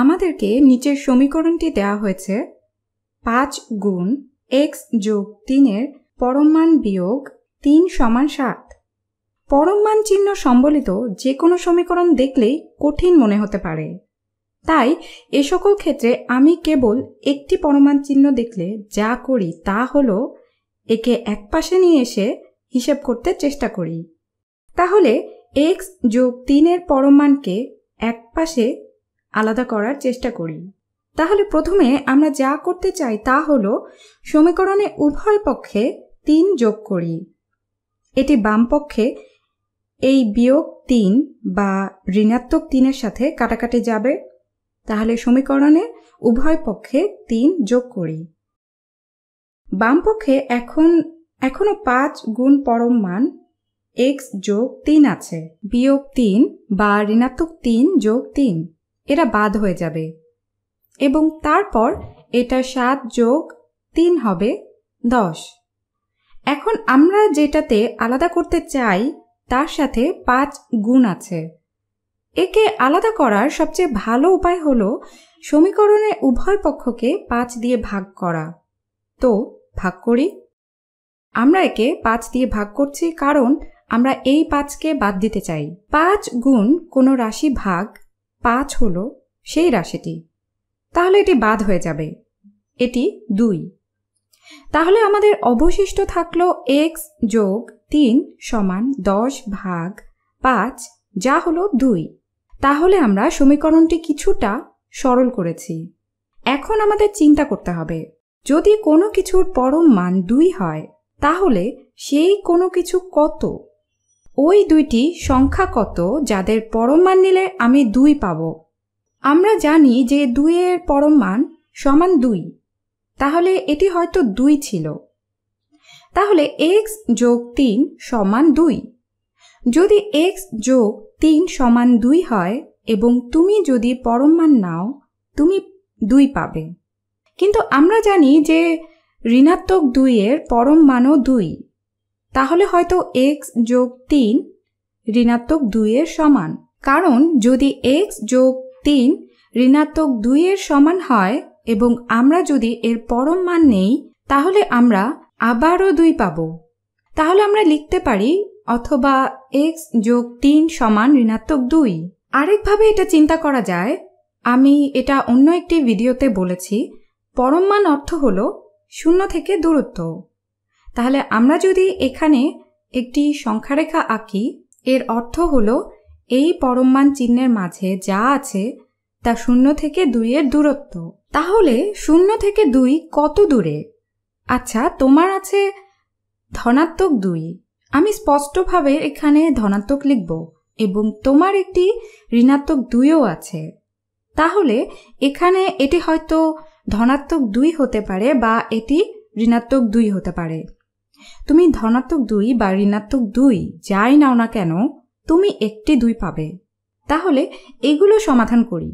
আমাদেরকে নিচের সমীকরণটি দেওয়া হয়েছে পাঁচ গুণ এক্স যোগ তিনের মান বিয়োগ তিন সমান সাত মান চিহ্ন সম্বলিত যে কোনো সমীকরণ দেখলেই কঠিন মনে হতে পারে তাই এ সকল ক্ষেত্রে আমি কেবল একটি পরমাণ চিহ্ন দেখলে যা করি তা হলো একে একপাশে নিয়ে এসে হিসেব করতে চেষ্টা করি তাহলে এক্স যোগ তিনের পরমাণকে এক পাশে আলাদা করার চেষ্টা করি তাহলে প্রথমে আমরা যা করতে চাই তা হল সমীকরণে উভয় পক্ষে তিন যোগ করি এটি বাম পক্ষে এই বিয়োগ তিন বা ঋণাত্মক তিনের সাথে কাটাকাটি যাবে তাহলে সমীকরণে উভয় পক্ষে তিন যোগ করি বাম পক্ষে এখন এখনও পাঁচ গুণ পরম মান এক্স যোগ তিন আছে বিয়োগ তিন বা ঋণাত্মক তিন যোগ তিন এরা বাদ হয়ে যাবে এবং তারপর এটা সাত যোগ তিন হবে দশ এখন আমরা যেটাতে আলাদা করতে চাই তার সাথে পাঁচ গুণ আছে একে আলাদা করার সবচেয়ে ভালো উপায় হল সমীকরণে উভয় পক্ষকে পাঁচ দিয়ে ভাগ করা তো ভাগ করি আমরা একে পাঁচ দিয়ে ভাগ করছি কারণ আমরা এই পাঁচকে বাদ দিতে চাই পাঁচ গুণ কোনো রাশি ভাগ পাঁচ হল সেই রাশিটি তাহলে এটি বাদ হয়ে যাবে এটি দুই তাহলে আমাদের অবশিষ্ট থাকলো এক্স যোগ তিন সমান দশ ভাগ পাঁচ যা হলো দুই তাহলে আমরা সমীকরণটি কিছুটা সরল করেছি এখন আমাদের চিন্তা করতে হবে যদি কোনো কিছুর পরম মান দুই হয় তাহলে সেই কোনো কিছু কত ওই দুইটি সংখ্যা কত যাদের পরম মান নিলে আমি দুই পাব আমরা জানি যে দুইয়ের পরম মান সমান দুই তাহলে এটি হয়তো দুই ছিল তাহলে এক্স যোগ তিন সমান দুই যদি এক্স যোগ তিন সমান দুই হয় এবং তুমি যদি পরম মান নাও তুমি দুই পাবে কিন্তু আমরা জানি যে ঋণাত্মক দুইয়ের পরম মানও দুই তাহলে হয়তো এক্স যোগ তিন ঋণাত্মক দুইয়ের সমান কারণ যদি এক্স যোগ তিন ঋণাত্মক দুইয়ের সমান হয় এবং আমরা যদি এর পরম মান নেই তাহলে আমরা আবারও দুই পাব তাহলে আমরা লিখতে পারি অথবা এক্স যোগ তিন সমান ঋণাত্মক দুই আরেকভাবে এটা চিন্তা করা যায় আমি এটা অন্য একটি ভিডিওতে বলেছি পরম মান অর্থ হল শূন্য থেকে দূরত্ব তাহলে আমরা যদি এখানে একটি সংখ্যারেখা আঁকি এর অর্থ হলো এই পরমমান চিহ্নের মাঝে যা আছে তা শূন্য থেকে দুইয়ের দূরত্ব তাহলে শূন্য থেকে দুই কত দূরে আচ্ছা তোমার আছে ধনাত্মক দুই আমি স্পষ্টভাবে এখানে ধনাত্মক লিখব এবং তোমার একটি ঋণাত্মক দুইও আছে তাহলে এখানে এটি হয়তো ধনাত্মক দুই হতে পারে বা এটি ঋণাত্মক দুই হতে পারে তুমি ধনাত্মক দুই বা ঋণাত্মক দুই যাই নাও না কেন তুমি একটি দুই পাবে তাহলে এগুলো সমাধান করি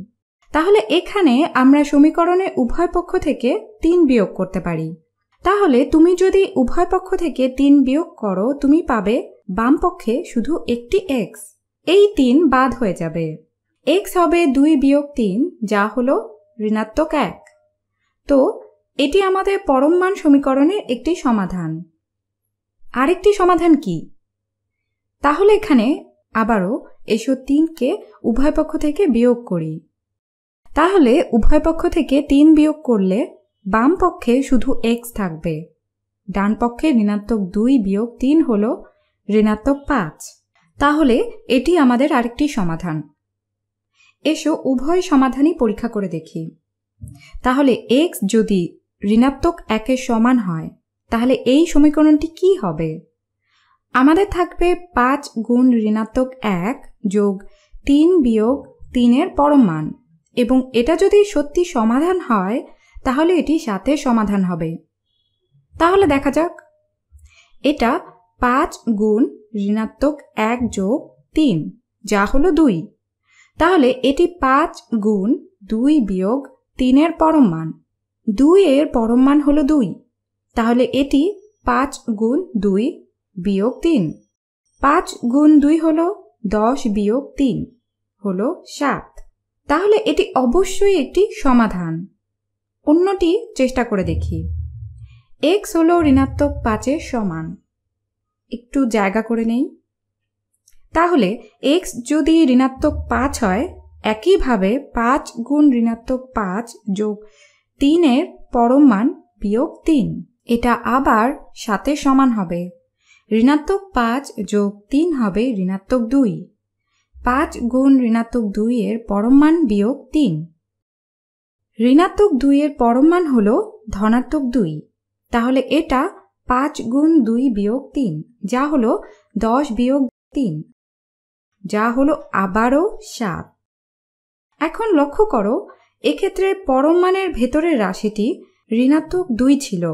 তাহলে এখানে আমরা সমীকরণে উভয় পক্ষ থেকে তিন বিয়োগ করতে পারি তাহলে তুমি যদি উভয় পক্ষ থেকে তিন বিয়োগ করো তুমি পাবে বাম পক্ষে শুধু একটি এক্স এই তিন বাদ হয়ে যাবে এক্স হবে দুই বিয়োগ তিন যা হলো ঋণাত্মক এক তো এটি আমাদের পরম মান সমীকরণের একটি সমাধান আরেকটি সমাধান কি তাহলে এখানে আবারও এসব তিনকে উভয় পক্ষ থেকে বিয়োগ করি তাহলে উভয় পক্ষ থেকে তিন বিয়োগ করলে বাম পক্ষে শুধু এক্স থাকবে ডান পক্ষে ঋণাত্মক দুই বিয়োগ তিন হল ঋণাত্মক পাঁচ তাহলে এটি আমাদের আরেকটি সমাধান এসো উভয় সমাধানই পরীক্ষা করে দেখি তাহলে এক্স যদি ঋণাত্মক একের সমান হয় তাহলে এই সমীকরণটি কি হবে আমাদের থাকবে পাঁচ গুণ ঋণাত্মক এক যোগ তিন বিয়োগ তিনের পরম মান এবং এটা যদি সত্যি সমাধান হয় তাহলে এটি সাথে সমাধান হবে তাহলে দেখা যাক এটা পাঁচ গুণ ঋণাত্মক এক যোগ তিন যা হলো দুই তাহলে এটি পাঁচ গুণ দুই বিয়োগ তিনের পরম মান দুই এর পরম মান হলো দুই তাহলে এটি পাঁচ গুণ দুই বিয়োগ তিন পাঁচ গুণ দুই হল দশ বিয়োগ তিন হল সাত তাহলে এটি অবশ্যই একটি সমাধান অন্যটি চেষ্টা করে দেখি এক্স হল ঋণাত্মক পাঁচের সমান একটু জায়গা করে নেই তাহলে এক্স যদি ঋণাত্মক পাঁচ হয় একইভাবে পাঁচ গুণ ঋণাত্মক পাঁচ যোগ তিনের পরম মান বিয়োগ তিন এটা আবার সাথে সমান হবে ঋণাত্মক পাঁচ যোগ তিন হবে ঋণাত্মক দুই পাঁচ গুণ ঋণাত্মক দুইয়ের পরম মান বিয়োগ তিন ঋণাত্মক দুইয়ের পরম মান হল ধনাত্মক দুই তাহলে এটা পাঁচ গুণ দুই বিয়োগ তিন যা হলো দশ বিয়োগ তিন যা হলো আবারও সাত এখন লক্ষ্য করো এক্ষেত্রে পরম মানের ভেতরের রাশিটি ঋণাত্মক দুই ছিল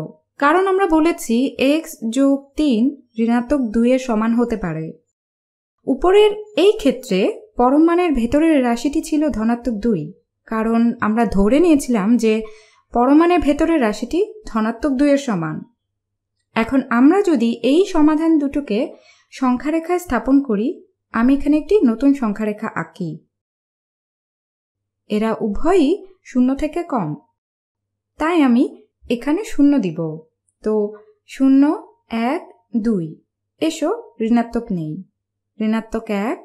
কারণ আমরা বলেছি এক্স যোগ তিন ঋণাত্মক দুইয়ের সমান হতে পারে উপরের এই ক্ষেত্রে পরমাণের ভেতরের রাশিটি ছিল ধনাত্মক দুই কারণ আমরা ধরে নিয়েছিলাম যে পরমাণের ভেতরের রাশিটি ধনাত্মক দুইয়ের সমান এখন আমরা যদি এই সমাধান দুটোকে সংখ্যারেখায় স্থাপন করি আমি এখানে একটি নতুন সংখ্যারেখা আঁকি এরা উভয়ই শূন্য থেকে কম তাই আমি এখানে শূন্য দিব তো শূন্য এক দুই এসো ঋণাত্মক নেই ঋণাত্মক এক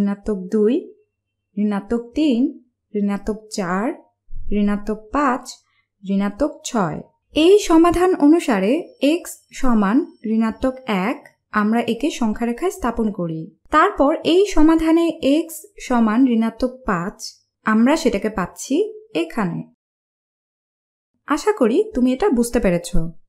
ঋণাত্মক দুই ঋণাত্মক তিন ঋণাত্মক চার ঋণাত্মক পাঁচ ঋণাত্মক ছয় এই সমাধান অনুসারে এক্স সমান ঋণাত্মক এক আমরা একে সংখ্যারেখায় স্থাপন করি তারপর এই সমাধানে এক্স সমান ঋণাত্মক পাঁচ আমরা সেটাকে পাচ্ছি এখানে আশা করি তুমি এটা বুঝতে পেরেছো